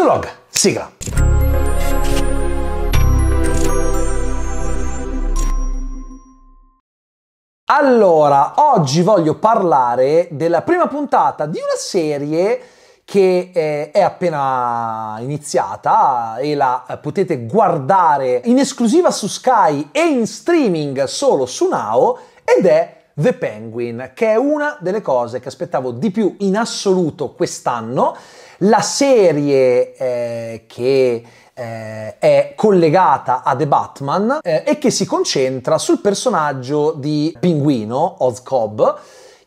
Slog. Sigla. Allora, oggi voglio parlare della prima puntata di una serie che eh, è appena iniziata e la eh, potete guardare in esclusiva su Sky e in streaming solo su Now ed è The Penguin, che è una delle cose che aspettavo di più in assoluto quest'anno la serie eh, che eh, è collegata a The Batman eh, e che si concentra sul personaggio di Pinguino, Oz Cobb,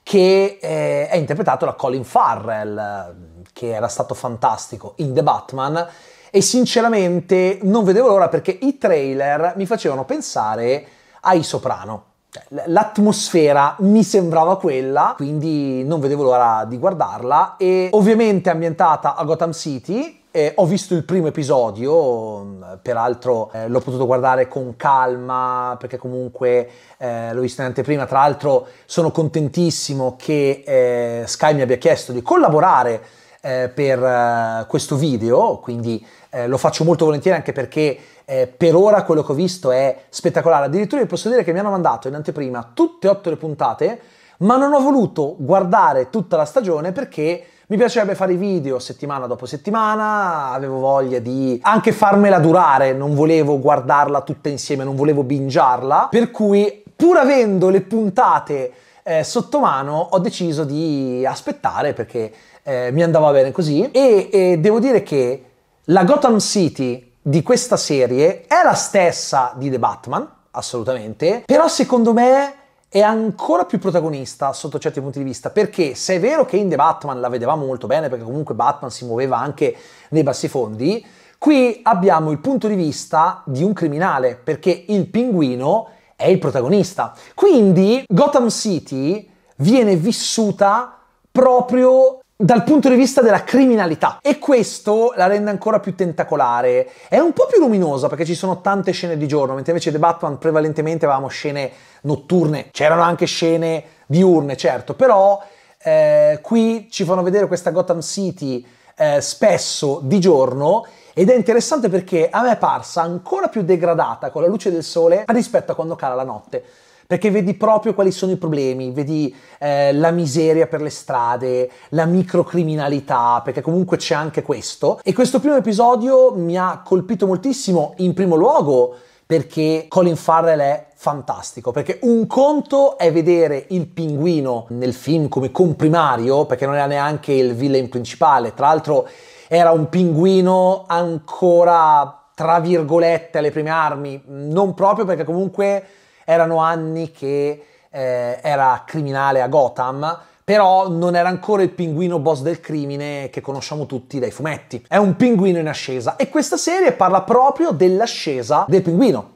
che eh, è interpretato da Colin Farrell, che era stato fantastico in The Batman e sinceramente non vedevo l'ora perché i trailer mi facevano pensare ai Soprano. Cioè, l'atmosfera mi sembrava quella, quindi non vedevo l'ora di guardarla e ovviamente ambientata a Gotham City. Eh, ho visto il primo episodio, mm, peraltro eh, l'ho potuto guardare con calma perché comunque eh, l'ho visto in anteprima, tra l'altro sono contentissimo che eh, Sky mi abbia chiesto di collaborare eh, per eh, questo video, quindi lo faccio molto volentieri anche perché eh, per ora quello che ho visto è spettacolare. Addirittura vi posso dire che mi hanno mandato in anteprima tutte e otto le puntate, ma non ho voluto guardare tutta la stagione perché mi piacerebbe fare i video settimana dopo settimana, avevo voglia di anche farmela durare, non volevo guardarla tutta insieme, non volevo bingiarla, per cui pur avendo le puntate eh, sotto mano ho deciso di aspettare perché eh, mi andava bene così e, e devo dire che la Gotham City di questa serie è la stessa di The Batman, assolutamente, però secondo me è ancora più protagonista sotto certi punti di vista, perché se è vero che in The Batman la vedevamo molto bene, perché comunque Batman si muoveva anche nei bassi fondi, qui abbiamo il punto di vista di un criminale, perché il pinguino è il protagonista. Quindi Gotham City viene vissuta proprio dal punto di vista della criminalità e questo la rende ancora più tentacolare. È un po' più luminosa perché ci sono tante scene di giorno, mentre invece The Batman prevalentemente avevamo scene notturne, c'erano anche scene diurne, certo, però eh, qui ci fanno vedere questa Gotham City eh, spesso di giorno ed è interessante perché a me è parsa ancora più degradata con la luce del sole rispetto a quando cala la notte perché vedi proprio quali sono i problemi, vedi eh, la miseria per le strade, la microcriminalità, perché comunque c'è anche questo. E questo primo episodio mi ha colpito moltissimo, in primo luogo perché Colin Farrell è fantastico, perché un conto è vedere il pinguino nel film come comprimario, perché non era neanche il villain principale, tra l'altro era un pinguino ancora tra virgolette alle prime armi, non proprio perché comunque erano anni che eh, era criminale a Gotham, però non era ancora il pinguino boss del crimine che conosciamo tutti dai fumetti. È un pinguino in ascesa e questa serie parla proprio dell'ascesa del pinguino.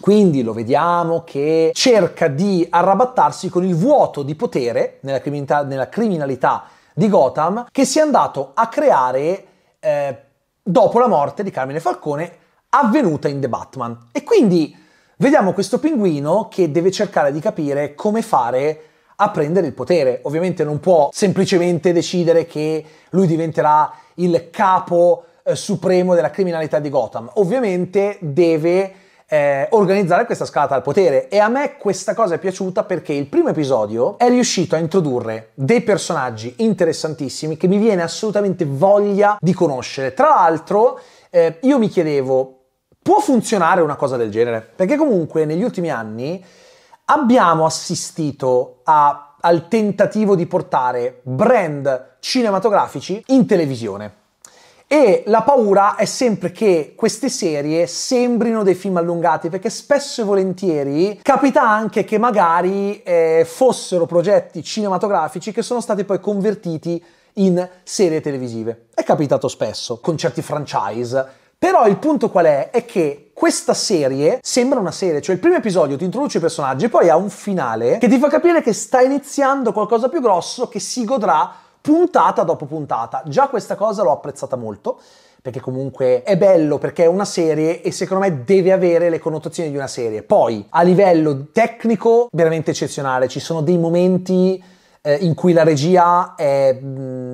Quindi lo vediamo che cerca di arrabattarsi con il vuoto di potere nella criminalità, nella criminalità di Gotham che si è andato a creare eh, dopo la morte di Carmine Falcone avvenuta in The Batman. E quindi Vediamo questo pinguino che deve cercare di capire come fare a prendere il potere. Ovviamente non può semplicemente decidere che lui diventerà il capo eh, supremo della criminalità di Gotham. Ovviamente deve eh, organizzare questa scalata al potere e a me questa cosa è piaciuta perché il primo episodio è riuscito a introdurre dei personaggi interessantissimi che mi viene assolutamente voglia di conoscere. Tra l'altro eh, io mi chiedevo Può funzionare una cosa del genere? Perché comunque negli ultimi anni abbiamo assistito a, al tentativo di portare brand cinematografici in televisione. E la paura è sempre che queste serie sembrino dei film allungati, perché spesso e volentieri capita anche che magari eh, fossero progetti cinematografici che sono stati poi convertiti in serie televisive. È capitato spesso con certi franchise però il punto qual è? È che questa serie sembra una serie, cioè il primo episodio ti introduce i personaggi, poi ha un finale che ti fa capire che sta iniziando qualcosa più grosso che si godrà puntata dopo puntata. Già questa cosa l'ho apprezzata molto perché comunque è bello, perché è una serie e secondo me deve avere le connotazioni di una serie. Poi, a livello tecnico, veramente eccezionale, ci sono dei momenti eh, in cui la regia è,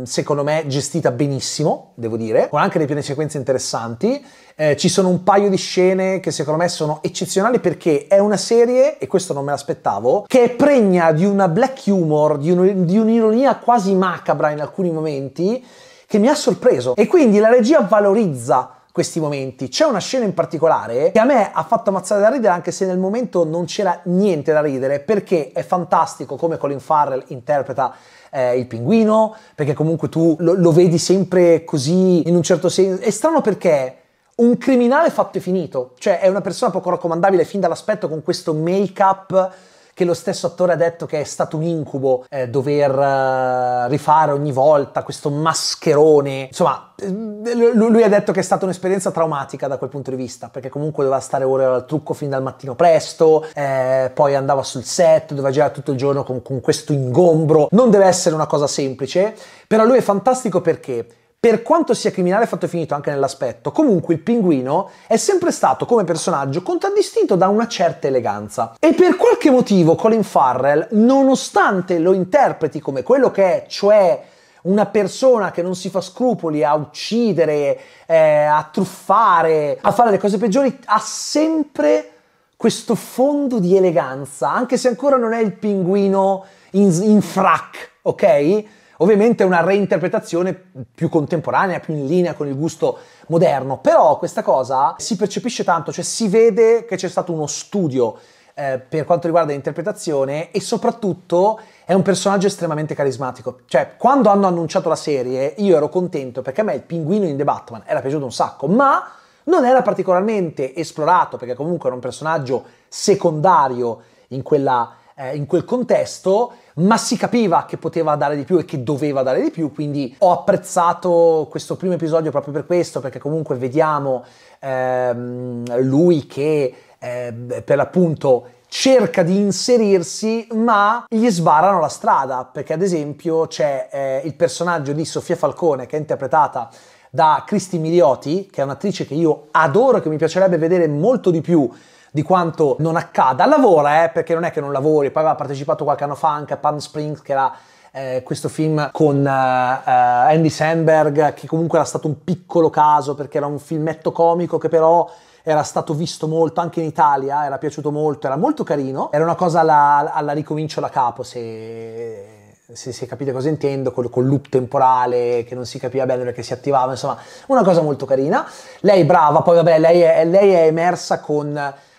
secondo me, gestita benissimo, devo dire, con anche dei piani sequenze interessanti. Eh, ci sono un paio di scene che secondo me sono eccezionali perché è una serie, e questo non me l'aspettavo, che è pregna di una black humor, di, un, di un'ironia quasi macabra in alcuni momenti, che mi ha sorpreso. E quindi la regia valorizza questi momenti. C'è una scena in particolare che a me ha fatto ammazzare da ridere anche se nel momento non c'era niente da ridere perché è fantastico come Colin Farrell interpreta eh, il pinguino, perché comunque tu lo, lo vedi sempre così in un certo senso. È strano perché un criminale fatto e finito, cioè è una persona poco raccomandabile fin dall'aspetto con questo make-up che lo stesso attore ha detto che è stato un incubo eh, dover eh, rifare ogni volta questo mascherone. Insomma, eh, lui, ha detto che è stata un'esperienza traumatica da quel punto di vista, perché comunque doveva stare ore al trucco fin dal mattino presto, eh, poi andava sul set, doveva girare tutto il giorno con, con questo ingombro. Non deve essere una cosa semplice, però lui è fantastico perché per quanto sia criminale fatto e finito anche nell'aspetto, comunque il pinguino è sempre stato come personaggio contraddistinto da una certa eleganza. E per qualche motivo Colin Farrell, nonostante lo interpreti come quello che è, cioè una persona che non si fa scrupoli a uccidere, eh, a truffare, a fare le cose peggiori, ha sempre questo fondo di eleganza, anche se ancora non è il pinguino in, in frac, ok? Ovviamente è una reinterpretazione più contemporanea, più in linea con il gusto moderno, però questa cosa si percepisce tanto, cioè si vede che c'è stato uno studio eh, per quanto riguarda l'interpretazione e soprattutto è un personaggio estremamente carismatico. Cioè, quando hanno annunciato la serie, io ero contento perché a me il pinguino in The Batman era piaciuto un sacco, ma non era particolarmente esplorato perché comunque era un personaggio secondario in quella eh, in quel contesto, ma si capiva che poteva dare di più e che doveva dare di più, quindi ho apprezzato questo primo episodio proprio per questo, perché comunque vediamo ehm, lui che eh, per l'appunto cerca di inserirsi ma gli sbarrano la strada perché ad esempio c'è eh, il personaggio di Sofia Falcone che è interpretata da Cristi Milioti che è un'attrice che io adoro e che mi piacerebbe vedere molto di più di quanto non accada. Lavora, eh, perché non è che non lavori, poi aveva partecipato qualche anno fa anche a Palm Springs, che era eh, questo film con uh, Andy Sandberg, che comunque era stato un piccolo caso, perché era un filmetto comico che però era stato visto molto anche in Italia, era piaciuto molto, era molto carino, era una cosa alla, alla ricomincio da capo, se se si capito cosa intendo, col, col, loop temporale che non si capiva bene perché si attivava, insomma, una cosa molto carina. Lei brava, poi vabbè, lei è, lei è emersa con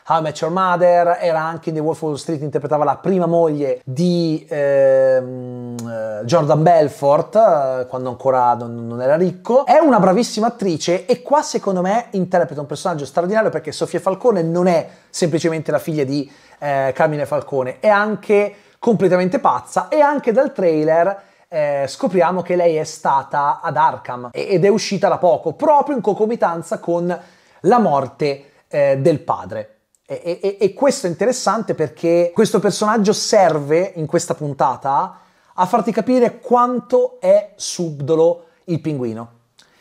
How I Met Your Mother, era anche in The Wolf of Wall Street, interpretava la prima moglie di ehm, eh, Jordan Belfort, eh, quando ancora non, non, era ricco. È una bravissima attrice e qua secondo me interpreta un personaggio straordinario perché Sofia Falcone non è semplicemente la figlia di eh, Carmine Falcone, è anche completamente pazza e anche dal trailer... Eh, scopriamo che lei è stata ad Arkham ed è uscita da poco, proprio in concomitanza con la morte eh, del padre. E, e, e questo è interessante perché questo personaggio serve in questa puntata a farti capire quanto è subdolo il pinguino.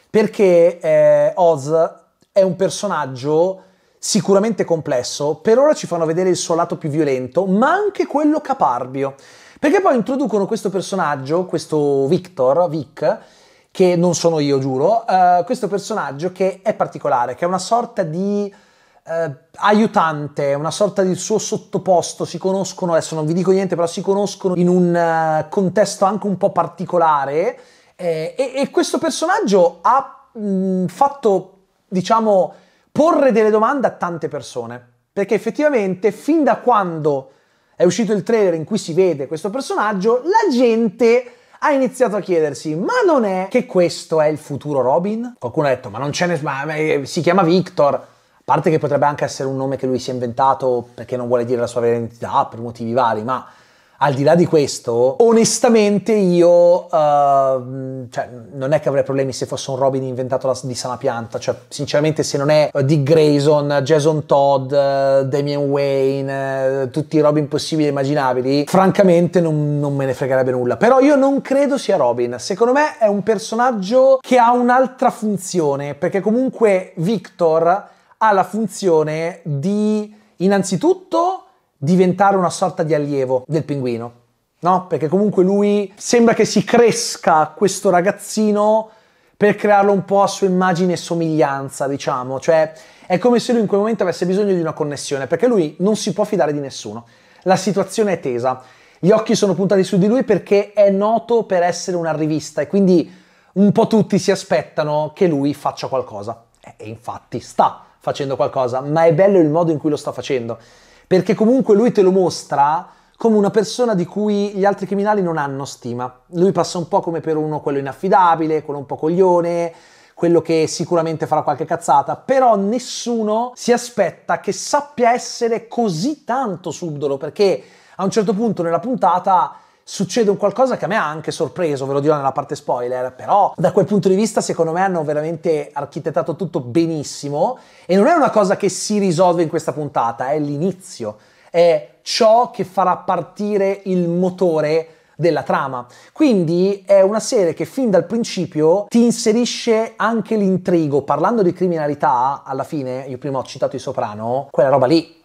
Perché eh, Oz è un personaggio sicuramente complesso, per ora ci fanno vedere il suo lato più violento, ma anche quello caparbio. Perché poi introducono questo personaggio, questo Victor, Vic, che non sono io, giuro, uh, questo personaggio che è particolare, che è una sorta di eh, aiutante, una sorta di suo sottoposto, si conoscono, adesso non vi dico niente, però si conoscono in un uh, contesto anche un po' particolare eh, e, e, questo personaggio ha mh, fatto, diciamo, porre delle domande a tante persone, perché effettivamente fin da quando è uscito il trailer in cui si vede questo personaggio, la gente ha iniziato a chiedersi: ma non è che questo è il futuro Robin? Qualcuno ha detto: ma non ce ne. Eh, si chiama Victor parte che potrebbe anche essere un nome che lui si è inventato perché non vuole dire la sua vera identità, per motivi vari, ma al di là di questo, onestamente io, uh, cioè, non è che avrei problemi se fosse un Robin inventato da, di sana pianta, cioè, sinceramente se non è eh, Dick Grayson, Jason Todd, uh, eh, Damien Wayne, uh, tutti i Robin possibili e immaginabili, francamente non, non, me ne fregherebbe nulla. Però io non credo sia Robin, secondo me è un personaggio che ha un'altra funzione, perché comunque Victor ha la funzione di innanzitutto diventare una sorta di allievo del pinguino, no? Perché comunque lui sembra che si cresca questo ragazzino per crearlo un po' a sua immagine e somiglianza, diciamo, cioè è come se lui in quel momento avesse bisogno di una connessione, perché lui non si può fidare di nessuno. La situazione è tesa. Gli occhi sono puntati su di lui perché è noto per essere un arrivista e quindi un po' tutti si aspettano che lui faccia qualcosa. E infatti sta facendo qualcosa, ma è bello il modo in cui lo sta facendo, perché comunque lui te lo mostra come una persona di cui gli altri criminali non hanno stima. Lui passa un po' come per uno quello inaffidabile, quello un po' coglione, quello che sicuramente farà qualche cazzata, però nessuno si aspetta che sappia essere così tanto subdolo, perché a un certo punto nella puntata succede un qualcosa che a me ha anche sorpreso, ve lo dirò nella parte spoiler, però da quel punto di vista secondo me hanno veramente architettato tutto benissimo e non è una cosa che si risolve in questa puntata, è l'inizio, è ciò che farà partire il motore della trama. Quindi è una serie che fin dal principio ti inserisce anche l'intrigo. Parlando di criminalità, alla fine, io prima ho citato i soprano, quella roba lì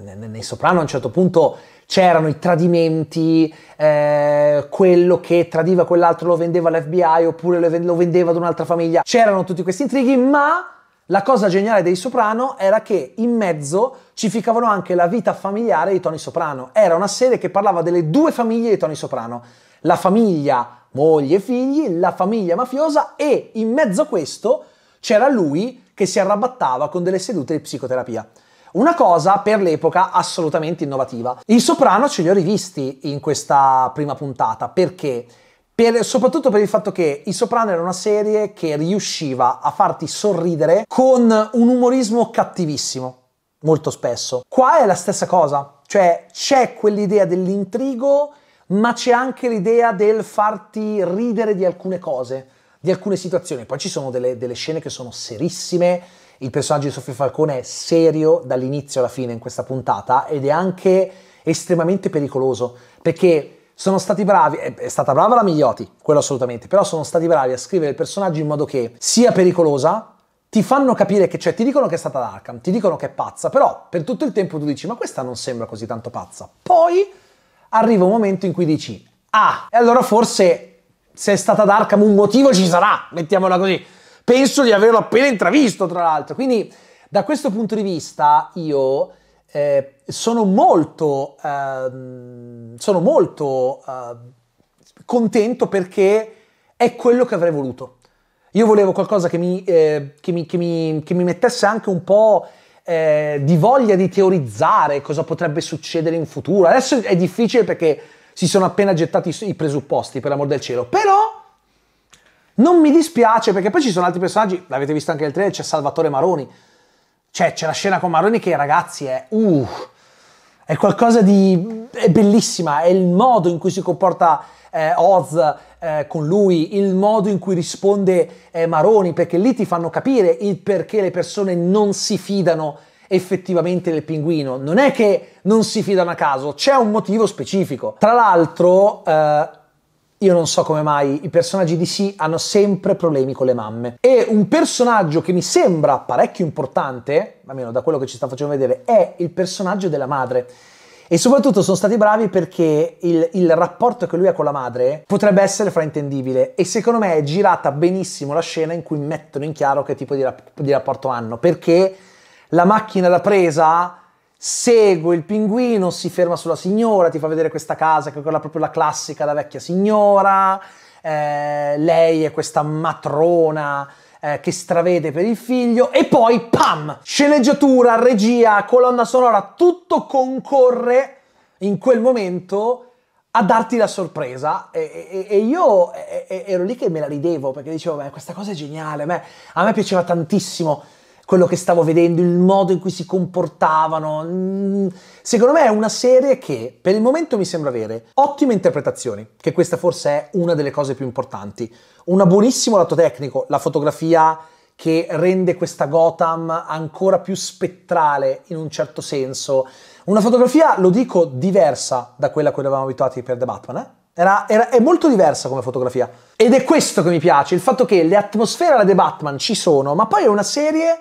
nei soprano a un certo punto c'erano i tradimenti, eh, quello che tradiva quell'altro lo vendeva all'FBI oppure lo vendeva ad un'altra famiglia. C'erano tutti questi intrighi, ma la cosa geniale dei Soprano era che in mezzo ci ficavano anche la vita familiare di Tony Soprano. Era una serie che parlava delle due famiglie di Tony Soprano, la famiglia moglie e figli, la famiglia mafiosa e in mezzo a questo c'era lui che si arrabattava con delle sedute di psicoterapia. Una cosa per l'epoca assolutamente innovativa. Il soprano ce li ho rivisti in questa prima puntata perché per, soprattutto per il fatto che I Soprano era una serie che riusciva a farti sorridere con un umorismo cattivissimo, molto spesso. Qua è la stessa cosa, cioè c'è quell'idea dell'intrigo, ma c'è anche l'idea del farti ridere di alcune cose, di alcune situazioni. Poi ci sono delle, delle scene che sono serissime, il personaggio di Sofia Falcone è serio dall'inizio alla fine in questa puntata ed è anche estremamente pericoloso perché sono stati bravi, è stata brava la Miglioti, quello assolutamente, però sono stati bravi a scrivere il personaggio in modo che sia pericolosa, ti fanno capire che, cioè ti dicono che è stata Darkham, ti dicono che è pazza, però per tutto il tempo tu dici ma questa non sembra così tanto pazza. Poi arriva un momento in cui dici ah, e allora forse se è stata Darkham un motivo ci sarà, mettiamola così penso di averlo appena intravisto, tra l'altro. Quindi da questo punto di vista io eh, sono molto, eh, sono molto eh, contento perché è quello che avrei voluto. Io volevo qualcosa che mi, eh, che mi, che mi, che mi mettesse anche un po'... Eh, di voglia di teorizzare cosa potrebbe succedere in futuro. Adesso è difficile perché si sono appena gettati i presupposti, per l'amor del cielo, però non mi dispiace perché poi ci sono altri personaggi, l'avete visto anche nel trailer, c'è Salvatore Maroni. Cioè, c'è la scena con Maroni che ragazzi è uh, è qualcosa di è bellissima, è il modo in cui si comporta eh, Oz eh, con lui, il modo in cui risponde eh, Maroni, perché lì ti fanno capire il perché le persone non si fidano effettivamente del pinguino. Non è che non si fidano a caso, c'è un motivo specifico. Tra l'altro, eh, io non so come mai i personaggi di DC hanno sempre problemi con le mamme. E un personaggio che mi sembra parecchio importante, almeno da quello che ci sta facendo vedere, è il personaggio della madre. E soprattutto sono stati bravi perché il, il, rapporto che lui ha con la madre potrebbe essere fraintendibile e secondo me è girata benissimo la scena in cui mettono in chiaro che tipo di, rap di rapporto hanno, perché la macchina da presa segue il pinguino, si ferma sulla signora, ti fa vedere questa casa che è quella proprio la classica, la vecchia signora, eh, lei è questa matrona eh, che stravede per il figlio e poi pam! Sceneggiatura, regia, colonna sonora, tutto concorre in quel momento a darti la sorpresa e, e, e io ero lì che me la ridevo perché dicevo, beh, questa cosa è geniale, a me, a me piaceva tantissimo quello che stavo vedendo, il modo in cui si comportavano. Mm, secondo me è una serie che per il momento mi sembra avere ottime interpretazioni, che questa forse è una delle cose più importanti. Un buonissimo lato tecnico, la fotografia che rende questa Gotham ancora più spettrale in un certo senso. Una fotografia, lo dico, diversa da quella a cui eravamo abituati per The Batman, eh? Era, era, è molto diversa come fotografia. Ed è questo che mi piace, il fatto che le atmosfere alla The Batman ci sono, ma poi è una serie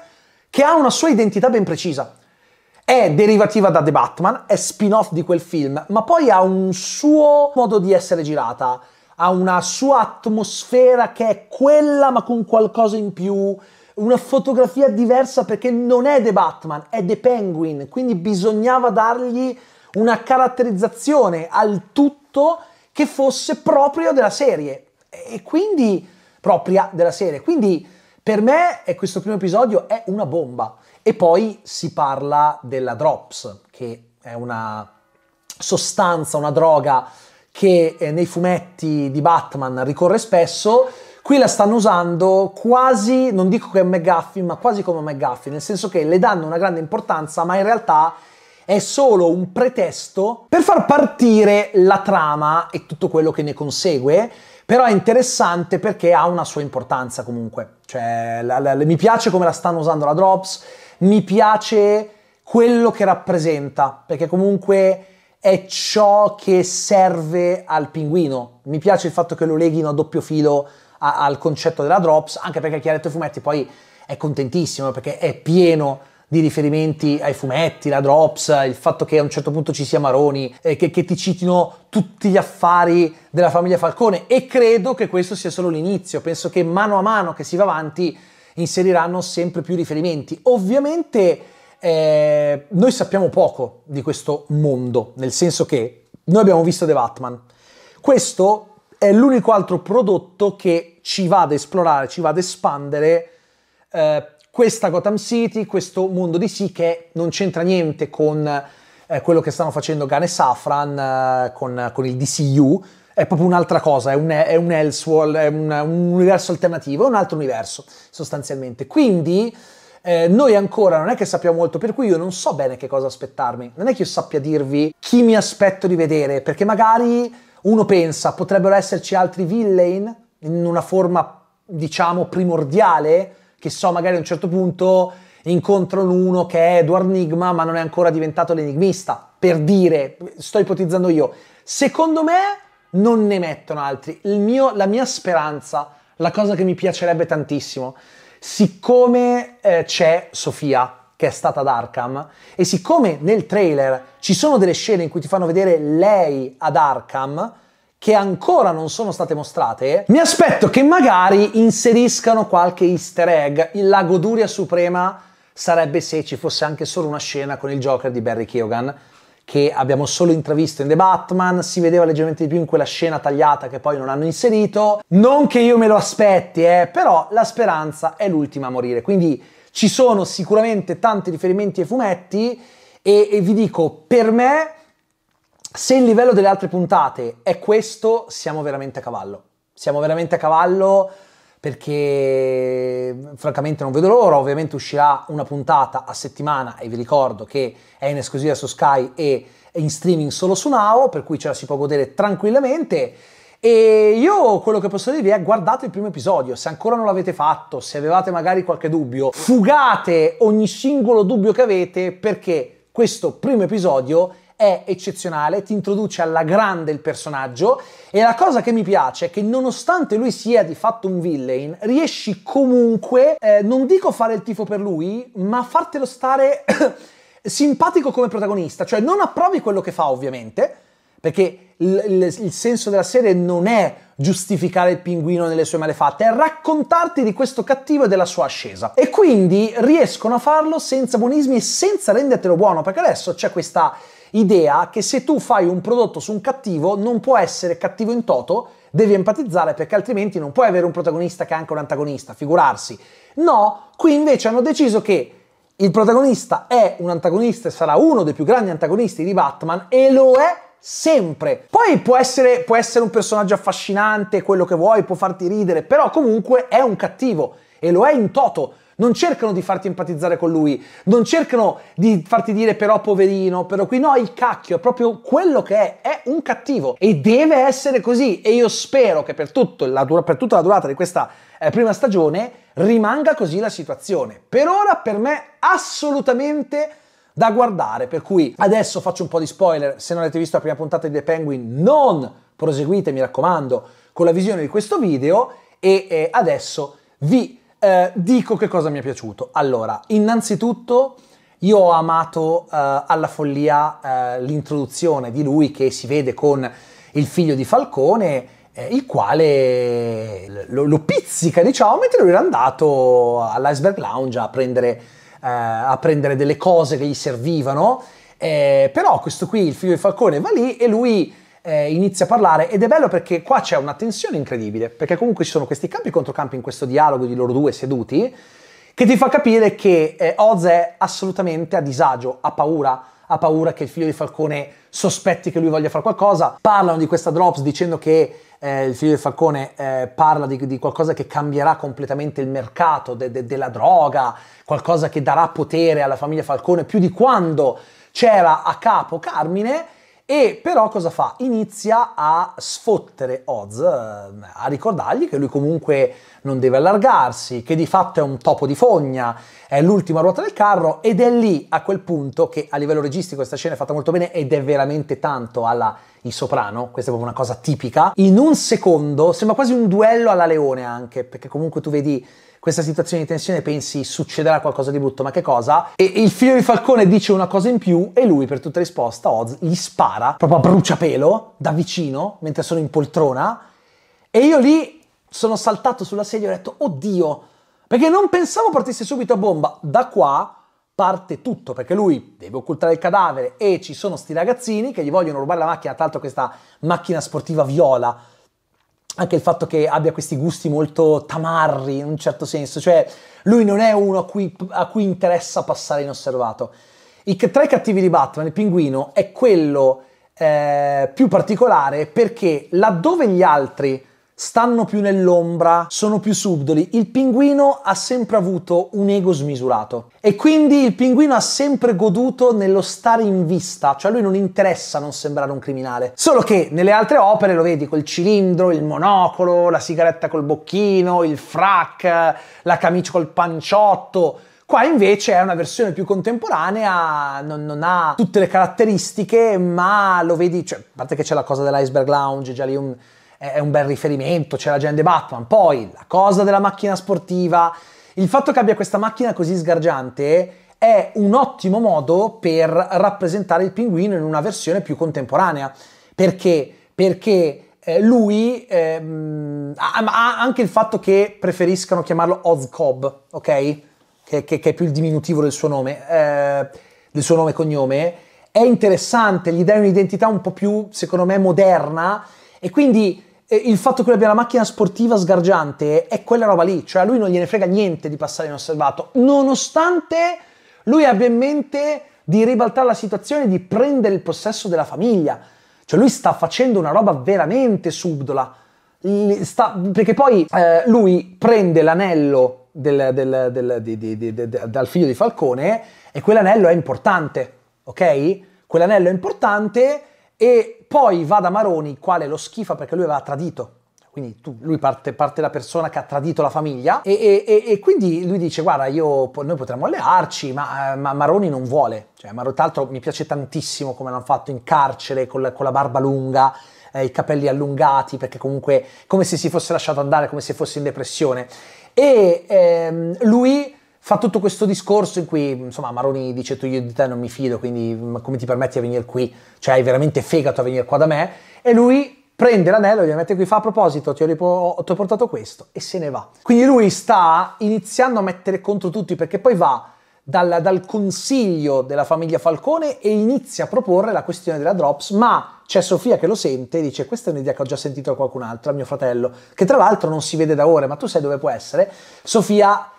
che ha una sua identità ben precisa. È derivativa da The Batman, è spin-off di quel film, ma poi ha un suo modo di essere girata, ha una sua atmosfera che è quella ma con qualcosa in più, una fotografia diversa perché non è The Batman, è The Penguin, quindi bisognava dargli una caratterizzazione al tutto che fosse proprio della serie e quindi propria della serie. Quindi per me questo primo episodio è una bomba. E poi si parla della Drops, che è una sostanza, una droga che eh, nei fumetti di Batman ricorre spesso. Qui la stanno usando quasi, non dico che è un McGuffin, ma quasi come un McGuffin, nel senso che le danno una grande importanza, ma in realtà è solo un pretesto per far partire la trama e tutto quello che ne consegue però è interessante perché ha una sua importanza comunque. Cioè, la, la, mi piace come la stanno usando la Drops, mi piace quello che rappresenta, perché comunque è ciò che serve al pinguino. Mi piace il fatto che lo leghino a doppio filo a, al concetto della Drops, anche perché chi ha letto i fumetti poi è contentissimo perché è pieno di riferimenti ai fumetti, la Drops, il fatto che a un certo punto ci sia Maroni, eh, che, che ti citino tutti gli affari della famiglia Falcone e credo che questo sia solo l'inizio, penso che mano a mano che si va avanti inseriranno sempre più riferimenti. Ovviamente eh, noi sappiamo poco di questo mondo, nel senso che noi abbiamo visto The Batman. Questo è l'unico altro prodotto che ci va ad esplorare, ci va ad espandere eh, questa Gotham City, questo mondo di sì che non c'entra niente con eh, quello che stanno facendo Gan e Safran eh, con, con, il DCU, è proprio un'altra cosa, è un, è un Elseworld, è un, un, universo alternativo, è un altro universo sostanzialmente. Quindi eh, noi ancora non è che sappiamo molto, per cui io non so bene che cosa aspettarmi, non è che io sappia dirvi chi mi aspetto di vedere, perché magari uno pensa potrebbero esserci altri villain in una forma diciamo primordiale che so magari a un certo punto incontro uno che è Edward Nigma ma non è ancora diventato l'enigmista, per dire, sto ipotizzando io. Secondo me non ne mettono altri. Mio, la mia speranza, la cosa che mi piacerebbe tantissimo, siccome eh, c'è Sofia, che è stata ad Arkham, e siccome nel trailer ci sono delle scene in cui ti fanno vedere lei ad Arkham, che ancora non sono state mostrate, mi aspetto che magari inseriscano qualche easter egg. La goduria suprema sarebbe se ci fosse anche solo una scena con il Joker di Barry Keoghan che abbiamo solo intravisto in The Batman, si vedeva leggermente di più in quella scena tagliata che poi non hanno inserito. Non che io me lo aspetti, eh, però la speranza è l'ultima a morire. Quindi ci sono sicuramente tanti riferimenti ai fumetti e, e vi dico, per me se il livello delle altre puntate è questo, siamo veramente a cavallo. Siamo veramente a cavallo perché francamente non vedo l'ora, ovviamente uscirà una puntata a settimana e vi ricordo che è in esclusiva su Sky e in streaming solo su Now, per cui ce la si può godere tranquillamente. E io quello che posso dirvi è guardate il primo episodio, se ancora non l'avete fatto, se avevate magari qualche dubbio, fugate ogni singolo dubbio che avete perché questo primo episodio è è eccezionale, ti introduce alla grande il personaggio e la cosa che mi piace è che nonostante lui sia di fatto un villain, riesci comunque, eh, non dico fare il tifo per lui, ma fartelo stare simpatico come protagonista, cioè non approvi quello che fa ovviamente, perché il, il, il senso della serie non è giustificare il pinguino nelle sue malefatte, è raccontarti di questo cattivo e della sua ascesa. E quindi riescono a farlo senza buonismi e senza rendertelo buono, perché adesso c'è questa idea che se tu fai un prodotto su un cattivo non può essere cattivo in toto, devi empatizzare perché altrimenti non puoi avere un protagonista che è anche un antagonista, figurarsi. No, qui invece hanno deciso che il protagonista è un antagonista e sarà uno dei più grandi antagonisti di Batman e lo è sempre. Poi può essere, può essere un personaggio affascinante, quello che vuoi, può farti ridere, però comunque è un cattivo e lo è in toto non cercano di farti empatizzare con lui, non cercano di farti dire però poverino, però qui no, il cacchio è proprio quello che è, è un cattivo e deve essere così e io spero che per, la dura, per tutta la durata di questa eh, prima stagione rimanga così la situazione. Per ora per me assolutamente da guardare, per cui adesso faccio un po' di spoiler, se non avete visto la prima puntata di The Penguin non proseguite mi raccomando con la visione di questo video e eh, adesso vi eh, dico che cosa mi è piaciuto. Allora, innanzitutto io ho amato eh, alla follia eh, l'introduzione di lui che si vede con il figlio di Falcone, eh, il quale lo, lo, pizzica, diciamo, mentre lui era andato all'iceberg lounge a prendere, eh, a prendere delle cose che gli servivano. Eh, però questo qui, il figlio di Falcone, va lì e lui eh, inizia a parlare ed è bello perché qua c'è una tensione incredibile, perché comunque ci sono questi campi contro campi in questo dialogo di loro due seduti, che ti fa capire che eh, Oz è assolutamente a disagio, ha paura, ha paura che il figlio di Falcone sospetti che lui voglia fare qualcosa, parlano di questa Drops dicendo che eh, il figlio di Falcone eh, parla di, di, qualcosa che cambierà completamente il mercato de, de, della droga, qualcosa che darà potere alla famiglia Falcone più di quando c'era a capo Carmine e però cosa fa? Inizia a sfottere Oz, eh, a ricordargli che lui comunque non deve allargarsi, che di fatto è un topo di fogna, è l'ultima ruota del carro ed è lì a quel punto che a livello registico questa scena è fatta molto bene ed è veramente tanto alla I soprano, questa è proprio una cosa tipica. In un secondo sembra quasi un duello alla leone anche, perché comunque tu vedi questa situazione di tensione pensi succederà qualcosa di brutto, ma che cosa? E il figlio di Falcone dice una cosa in più e lui per tutta risposta, Oz, gli spara proprio a bruciapelo da vicino mentre sono in poltrona e io lì sono saltato sulla sedia e ho detto oddio, perché non pensavo partisse subito a bomba. Da qua parte tutto perché lui deve occultare il cadavere e ci sono sti ragazzini che gli vogliono rubare la macchina, tra l'altro questa macchina sportiva viola anche il fatto che abbia questi gusti molto tamarri in un certo senso, cioè lui non è uno a cui, a cui interessa passare inosservato. I, tra i cattivi di Batman, il pinguino è quello eh, più particolare perché laddove gli altri stanno più nell'ombra, sono più subdoli. Il pinguino ha sempre avuto un ego smisurato e quindi il pinguino ha sempre goduto nello stare in vista, cioè a lui non interessa non sembrare un criminale. Solo che nelle altre opere lo vedi col cilindro, il monocolo, la sigaretta col bocchino, il frac, la camicia col panciotto. Qua invece è una versione più contemporanea, non, non, ha tutte le caratteristiche, ma lo vedi, cioè, a parte che c'è la cosa dell'iceberg lounge, già lì un è un bel riferimento, c'è la gente Batman. Poi la cosa della macchina sportiva, il fatto che abbia questa macchina così sgargiante è un ottimo modo per rappresentare il pinguino in una versione più contemporanea. Perché? Perché eh, lui eh, ha anche il fatto che preferiscano chiamarlo Oz Cobb, ok? Che, che, che, è più il diminutivo del suo nome, eh, del suo nome e cognome. È interessante, gli dà un'identità un po' più, secondo me, moderna e quindi il fatto che lui abbia la macchina sportiva sgargiante è quella roba lì, cioè a lui non gliene frega niente di passare inosservato, nonostante lui abbia in mente di ribaltare la situazione, di prendere il possesso della famiglia. Cioè lui sta facendo una roba veramente subdola. Sta, perché poi eh, lui prende l'anello del, del, del, di, di, di, dal figlio di Falcone e quell'anello è importante, ok? Quell'anello è importante e poi va da Maroni, quale lo schifa perché lui aveva tradito. Quindi tu, lui parte, parte la persona che ha tradito la famiglia e, e, e quindi lui dice guarda io, noi potremmo allearci ma, eh, ma Maroni non vuole. Cioè, Maroni, tra l'altro mi piace tantissimo come l'hanno fatto in carcere con la, con la barba lunga eh, i capelli allungati, perché comunque come se si fosse lasciato andare, come se fosse in depressione. E ehm, lui fa tutto questo discorso in cui insomma Maroni dice tu io di te non mi fido quindi mm, come ti permetti a venire qui cioè hai veramente fegato a venire qua da me e lui prende l'anello e gli mette qui fa a proposito ti ho, ripo- ti ho portato questo e se ne va quindi lui sta iniziando a mettere contro tutti perché poi va dal, dal, consiglio della famiglia Falcone e inizia a proporre la questione della Drops, ma c'è Sofia che lo sente e dice questa è un'idea che ho già sentito da qualcun altro, mio fratello, che tra l'altro non si vede da ore, ma tu sai dove può essere. Sofia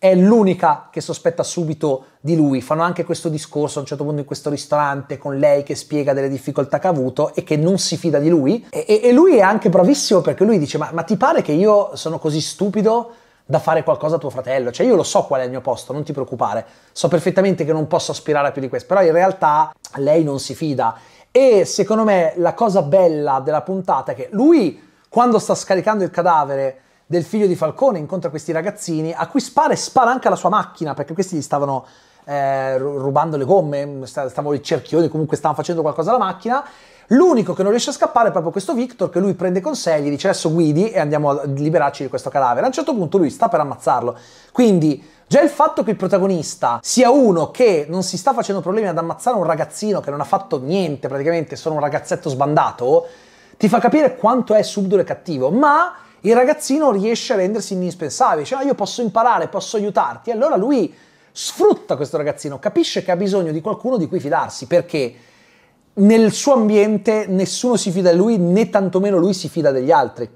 è l'unica che sospetta subito di lui. Fanno anche questo discorso a un certo punto in questo ristorante con lei che spiega delle difficoltà che ha avuto e che non si fida di lui. E, e, lui è anche bravissimo perché lui dice: ma, ma, ti pare che io sono così stupido? Da fare qualcosa a tuo fratello, cioè io lo so qual è il mio posto, non ti preoccupare, so perfettamente che non posso aspirare a più di questo, però in realtà lei non si fida. E secondo me la cosa bella della puntata è che lui, quando sta scaricando il cadavere, del figlio di Falcone incontra questi ragazzini a cui spara e spara anche alla sua macchina perché questi gli stavano eh, rubando le gomme, mm, stavano i cerchioni, comunque stavano facendo qualcosa alla macchina. L'unico che non riesce a scappare è proprio questo Victor che lui prende con sé, gli dice adesso guidi e andiamo a liberarci di questo cadavere. A un certo punto lui sta per ammazzarlo. Quindi già il fatto che il protagonista sia uno che non si sta facendo problemi ad ammazzare un ragazzino che non ha fatto niente praticamente, sono un ragazzetto sbandato, ti fa capire quanto è subdolo e cattivo, ma il ragazzino riesce a rendersi indispensabile, dice cioè, no, ah, io posso imparare, posso aiutarti, allora lui sfrutta questo ragazzino, capisce che ha bisogno di qualcuno di cui fidarsi, perché nel suo ambiente nessuno si fida di lui, né tantomeno lui si fida degli altri.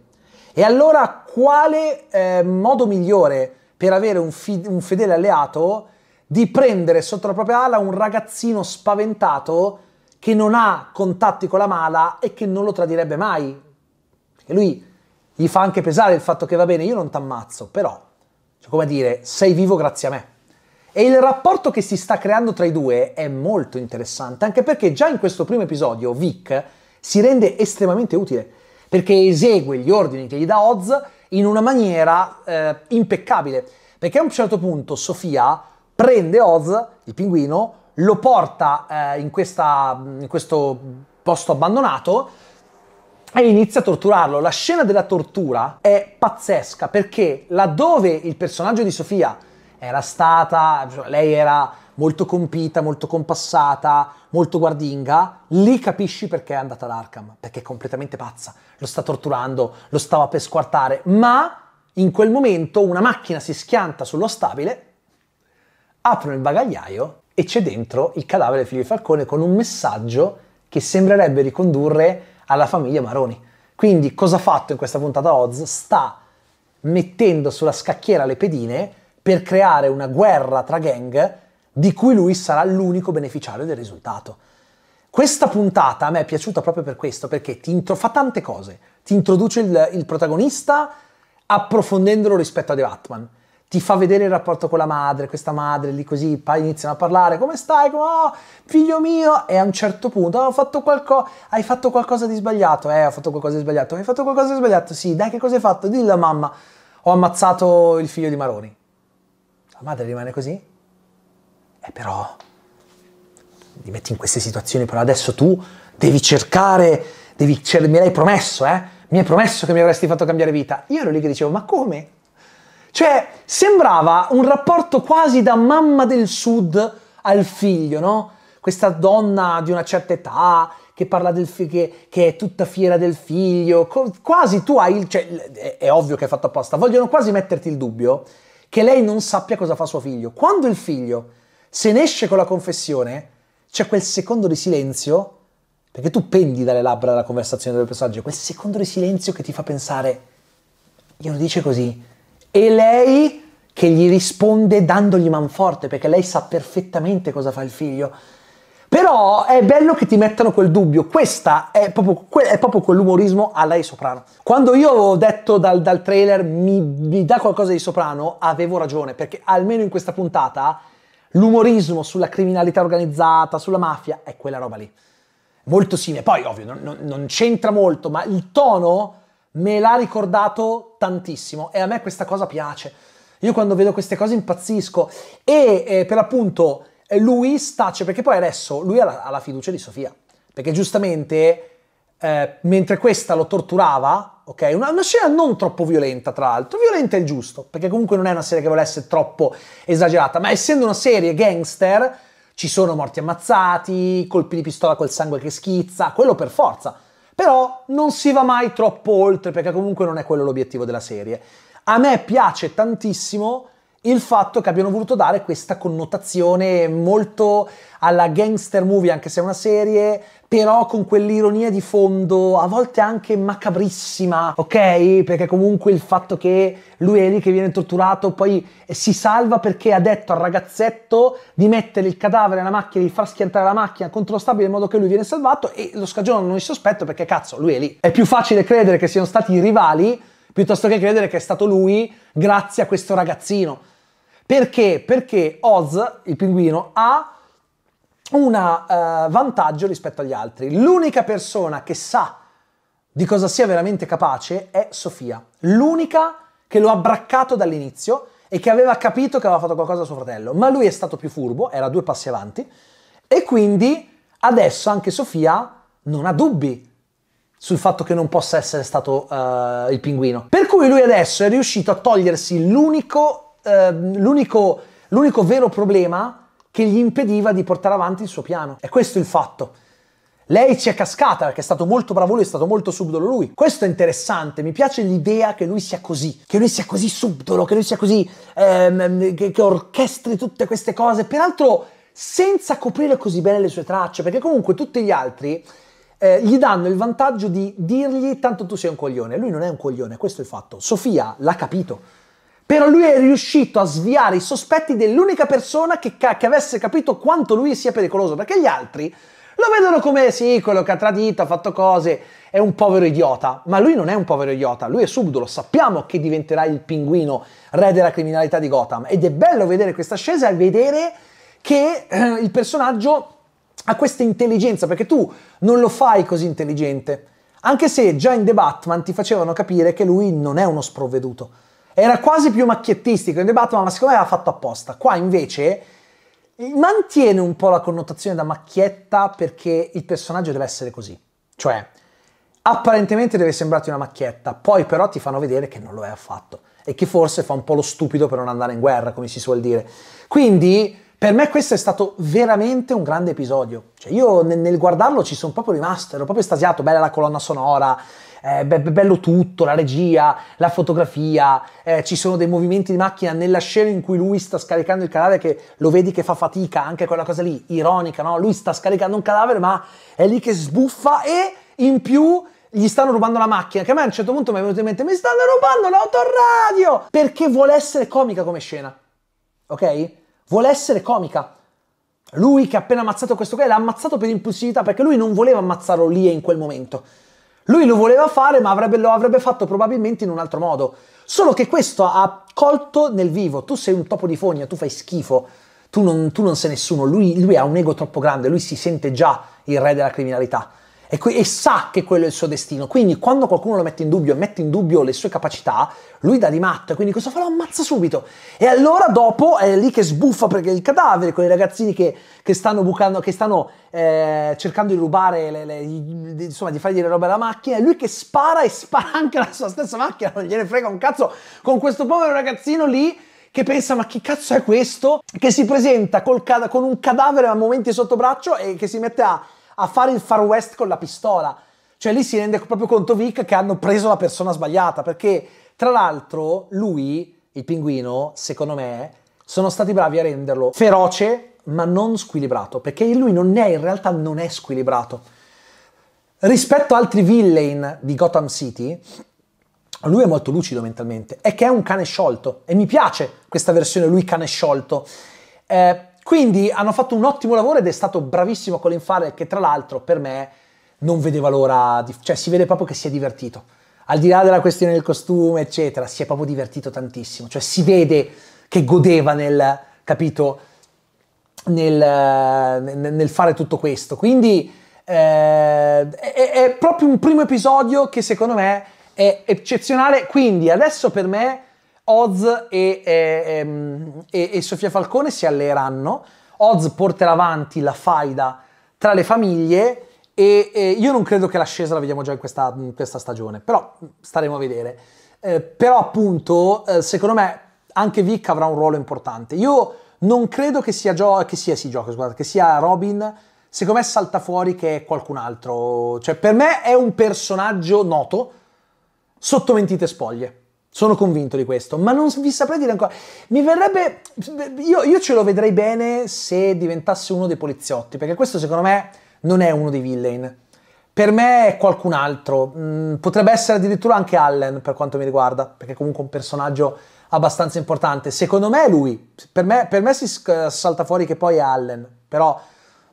E allora quale eh, modo migliore per avere un, fi- un fedele alleato di prendere sotto la propria ala un ragazzino spaventato che non ha contatti con la mala e che non lo tradirebbe mai? E lui gli fa anche pesare il fatto che va bene, io non t'ammazzo, però, cioè, come dire, sei vivo grazie a me. E il rapporto che si sta creando tra i due è molto interessante, anche perché già in questo primo episodio Vic si rende estremamente utile, perché esegue gli ordini che gli dà Oz in una maniera eh, impeccabile, perché a un certo punto Sofia prende Oz, il pinguino, lo porta eh, in, questa, in questo posto abbandonato, e inizia a torturarlo. La scena della tortura è pazzesca perché laddove il personaggio di Sofia era stata, lei era molto compita, molto compassata, molto guardinga, lì capisci perché è andata ad Arkham, perché è completamente pazza, lo sta torturando, lo stava per squartare, ma in quel momento una macchina si schianta sullo stabile, aprono il bagagliaio e c'è dentro il cadavere di Falcone con un messaggio che sembrerebbe ricondurre alla famiglia Maroni. Quindi cosa ha fatto in questa puntata Oz? Sta mettendo sulla scacchiera le pedine per creare una guerra tra gang di cui lui sarà l'unico beneficiario del risultato. Questa puntata a me è piaciuta proprio per questo, perché intro- fa tante cose. Ti introduce il, il protagonista approfondendolo rispetto a The Batman ti fa vedere il rapporto con la madre, questa madre lì così, poi iniziano a parlare, come stai, come, oh, figlio mio, e a un certo punto, oh, fatto qualco- hai fatto qualcosa di sbagliato, eh, ho fatto qualcosa di sbagliato, hai fatto qualcosa di sbagliato, sì, dai che cosa hai fatto, dillo a mamma, ho ammazzato il figlio di Maroni. La madre rimane così? E eh, però, ti metti in queste situazioni, però adesso tu devi cercare, devi cer- mi hai promesso, eh, mi hai promesso che mi avresti fatto cambiare vita. Io ero lì che dicevo, ma come? Cioè, sembrava un rapporto quasi da mamma del sud al figlio, no? Questa donna di una certa età che parla del figlio, che, che, è tutta fiera del figlio, co- quasi tu hai il, cioè, è, è ovvio che è fatto apposta, vogliono quasi metterti il dubbio che lei non sappia cosa fa suo figlio. Quando il figlio se ne esce con la confessione, c'è quel secondo di silenzio, perché tu pendi dalle labbra la conversazione del personaggio, quel secondo di silenzio che ti fa pensare, glielo dice così, e lei che gli risponde dandogli manforte, perché lei sa perfettamente cosa fa il figlio. Però è bello che ti mettano quel dubbio, questa è proprio, è proprio quell'umorismo a lei soprano. Quando io ho detto dal, dal trailer mi, mi dà qualcosa di soprano, avevo ragione, perché almeno in questa puntata l'umorismo sulla criminalità organizzata, sulla mafia, è quella roba lì. Molto simile. Poi, ovvio, non, non, non c'entra molto, ma il tono me l'ha ricordato tantissimo e a me questa cosa piace. Io quando vedo queste cose impazzisco e eh, per appunto eh, lui stace, cioè, perché poi adesso lui ha la, ha la fiducia di Sofia, perché giustamente eh, mentre questa lo torturava, ok, una, una, scena non troppo violenta tra l'altro, violenta è il giusto, perché comunque non è una serie che vuole essere troppo esagerata, ma essendo una serie gangster ci sono morti ammazzati, colpi di pistola col sangue che schizza, quello per forza, però non si va mai troppo oltre perché comunque non è quello l'obiettivo della serie. A me piace tantissimo il fatto che abbiano voluto dare questa connotazione molto alla gangster movie, anche se è una serie, però con quell'ironia di fondo, a volte anche macabrissima, ok? Perché comunque il fatto che lui è lì che viene torturato, poi si salva perché ha detto al ragazzetto di mettere il cadavere nella macchina, di far schiantare la macchina contro lo stabile in modo che lui viene salvato e lo scagionano il sospetto perché cazzo, lui è lì. È più facile credere che siano stati i rivali piuttosto che credere che è stato lui grazie a questo ragazzino. Perché? Perché Oz, il pinguino, ha un uh, eh, vantaggio rispetto agli altri. L'unica persona che sa di cosa sia veramente capace è Sofia, l'unica che lo ha braccato dall'inizio e che aveva capito che aveva fatto qualcosa a suo fratello, ma lui è stato più furbo, era due passi avanti e quindi adesso anche Sofia non ha dubbi sul fatto che non possa essere stato uh, il pinguino. Per cui lui adesso è riuscito a togliersi l'unico, uh, l'unico, l'unico vero problema che gli impediva di portare avanti il suo piano. E questo è il fatto. Lei ci è cascata perché è stato molto bravo lui, è stato molto subdolo lui. Questo è interessante, mi piace l'idea che lui sia così, che lui sia così subdolo, che lui sia così, ehm, che, che orchestri tutte queste cose, peraltro senza coprire così bene le sue tracce, perché comunque tutti gli altri eh, gli danno il vantaggio di dirgli tanto tu sei un coglione, lui non è un coglione, questo è il fatto. Sofia l'ha capito. Però lui è riuscito a sviare i sospetti dell'unica persona che, ca- che avesse capito quanto lui sia pericoloso, perché gli altri lo vedono come sì, quello che ha tradito, ha fatto cose, è un povero idiota, ma lui non è un povero idiota, lui è subdolo, sappiamo che diventerà il pinguino re della criminalità di Gotham ed è bello vedere questa scesa e vedere che eh, il personaggio ha questa intelligenza, perché tu non lo fai così intelligente, anche se già in The Batman ti facevano capire che lui non è uno sprovveduto. Era quasi più macchiettistico in The Batman, ma secondo me era fatto apposta. Qua invece mantiene un po' la connotazione da macchietta perché il personaggio deve essere così. Cioè, apparentemente deve sembrarti una macchietta, poi però ti fanno vedere che non lo è affatto e che forse fa un po' lo stupido per non andare in guerra, come si suol dire. Quindi, per me questo è stato veramente un grande episodio. Cioè, io nel guardarlo ci sono proprio rimasto, ero proprio estasiato, bella la colonna sonora, eh, be- bello tutto, la regia, la fotografia, eh, ci sono dei movimenti di macchina nella scena in cui lui sta scaricando il cadavere che lo vedi che fa fatica, anche quella cosa lì, ironica, no? Lui sta scaricando un cadavere ma è lì che sbuffa e in più gli stanno rubando la macchina, che a me a un certo punto mi è venuto in mente, mi stanno rubando l'autoradio! Perché vuole essere comica come scena, ok? Vuole essere comica. Lui che ha appena ammazzato questo guy l'ha ammazzato per impulsività, perché lui non voleva ammazzarlo lì e in quel momento. Lui lo voleva fare, ma avrebbe, lo avrebbe fatto probabilmente in un altro modo. Solo che questo ha colto nel vivo. Tu sei un topo di fogna, tu fai schifo, tu non, tu non sei nessuno. Lui, lui ha un ego troppo grande, lui si sente già il re della criminalità e, que- e, sa che quello è il suo destino. Quindi quando qualcuno lo mette in dubbio e mette in dubbio le sue capacità, lui dà di matto e quindi cosa fa? Lo ammazza subito. E allora dopo è lì che sbuffa perché il cadavere, quei ragazzini che, che stanno bucando, che stanno eh, cercando di rubare, le, le, di, insomma di fargli le robe alla macchina, è lui che spara e spara anche alla sua stessa macchina, non gliene frega un cazzo con questo povero ragazzino lì che pensa ma chi cazzo è questo che si presenta col, con un cadavere a momenti sotto braccio e che si mette a a fare il far west con la pistola. Cioè lì si rende proprio conto Vic che hanno preso la persona sbagliata, perché tra l'altro lui, il pinguino, secondo me, sono stati bravi a renderlo feroce ma non squilibrato, perché lui non è, in realtà non è squilibrato. Rispetto ad altri villain di Gotham City, lui è molto lucido mentalmente, è che è un cane sciolto e mi piace questa versione lui cane sciolto. Eh, quindi hanno fatto un ottimo lavoro ed è stato bravissimo Colin Farrell che tra l'altro per me non vedeva l'ora, di, cioè si vede proprio che si è divertito. Al di là della questione del costume, eccetera, si è proprio divertito tantissimo, cioè si vede che godeva nel, capito, nel, nel fare tutto questo. Quindi eh, è, è, proprio un primo episodio che secondo me è eccezionale, quindi adesso per me Oz e, e, ehm, e, e Sofia Falcone si alleeranno, Oz porterà avanti la faida tra le famiglie e, e, io non credo che l'ascesa la vediamo già in questa, in questa stagione, però staremo a vedere. Eh, però appunto, eh, secondo me, anche Vic avrà un ruolo importante. Io non credo che sia, gio- che sia, si gioca, scusate, che sia Robin, secondo me salta fuori che è qualcun altro. Cioè, per me è un personaggio noto sotto mentite spoglie. Sono convinto di questo, ma non vi saprei dire ancora. Mi verrebbe. Io, io, ce lo vedrei bene se diventasse uno dei poliziotti, perché questo secondo me non è uno dei villain. Per me è qualcun altro. Mm, potrebbe essere addirittura anche Allen, per quanto mi riguarda, perché comunque è un personaggio abbastanza importante. Secondo me è lui. Per me, per me si salta fuori che poi è Allen, però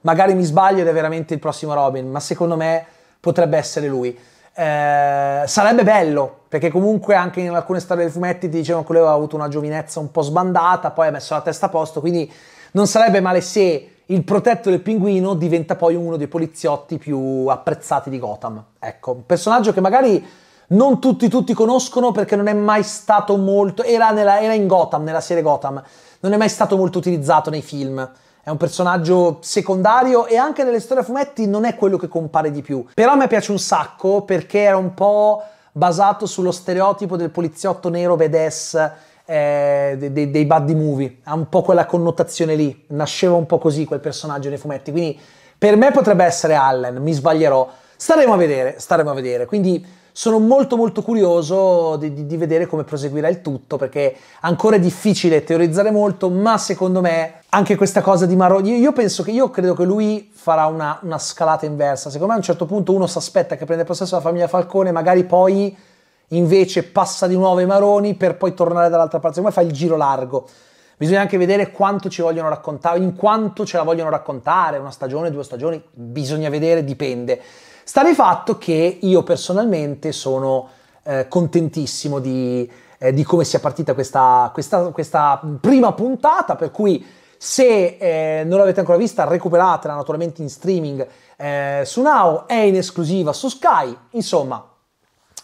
magari mi sbaglio ed è veramente il prossimo Robin, ma secondo me potrebbe essere lui. Eh, sarebbe bello perché comunque anche in alcune storie dei fumetti ti dicevano che lui aveva avuto una giovinezza un po' sbandata, poi ha messo la testa a posto, quindi non sarebbe male se il protetto del pinguino diventa poi uno dei poliziotti più apprezzati di Gotham. Ecco, un personaggio che magari non tutti tutti conoscono perché non è mai stato molto, era, nella, era in Gotham, nella serie Gotham, non è mai stato molto utilizzato nei film. È un personaggio secondario e anche nelle storie a fumetti non è quello che compare di più. Però a me piace un sacco perché era un po' basato sullo stereotipo del poliziotto nero badass eh, dei, dei buddy movie. Ha un po' quella connotazione lì. Nasceva un po' così quel personaggio nei fumetti. Quindi per me potrebbe essere Allen, mi sbaglierò. Staremo a vedere, staremo a vedere. Quindi sono molto molto curioso di, di, di vedere come proseguirà il tutto perché ancora è difficile teorizzare molto, ma secondo me anche questa cosa di Maroni, io penso che io credo che lui farà una, una scalata inversa. Secondo me a un certo punto uno si aspetta che prenda possesso della famiglia Falcone, magari poi invece passa di nuovo ai Maroni per poi tornare dall'altra parte. Secondo me fa il giro largo. Bisogna anche vedere quanto ci vogliono raccontare, in quanto ce la vogliono raccontare, una stagione, due stagioni, bisogna vedere, dipende. Sta di fatto che io personalmente sono eh, contentissimo di, eh, di, come sia partita questa, questa, questa prima puntata, per cui se eh, non l'avete ancora vista, recuperatela naturalmente in streaming eh, su Now, è in esclusiva su Sky. Insomma,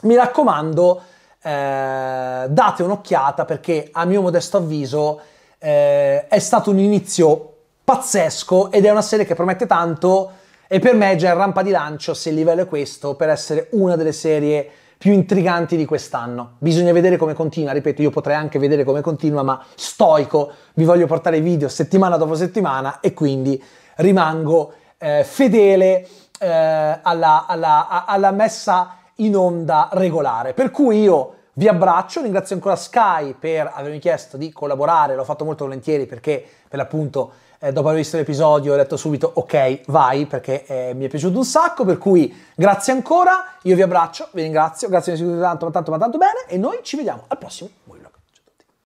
mi raccomando, eh, date un'occhiata perché a mio modesto avviso eh, è stato un inizio pazzesco ed è una serie che promette tanto e per me è già in rampa di lancio se il livello è questo per essere una delle serie più intriganti di quest'anno. Bisogna vedere come continua, ripeto, io potrei anche vedere come continua, ma stoico, vi voglio portare video settimana dopo settimana e quindi rimango eh, fedele eh, alla, alla, alla messa in onda regolare. Per cui io vi abbraccio, ringrazio ancora Sky per avermi chiesto di collaborare, l'ho fatto molto volentieri perché per l'appunto eh, dopo aver visto l'episodio ho detto subito ok, vai, perché eh, mi è piaciuto un sacco, per cui grazie ancora, io vi abbraccio, vi ringrazio, grazie di aver seguito tanto, ma tanto, ma tanto bene e noi ci vediamo al prossimo.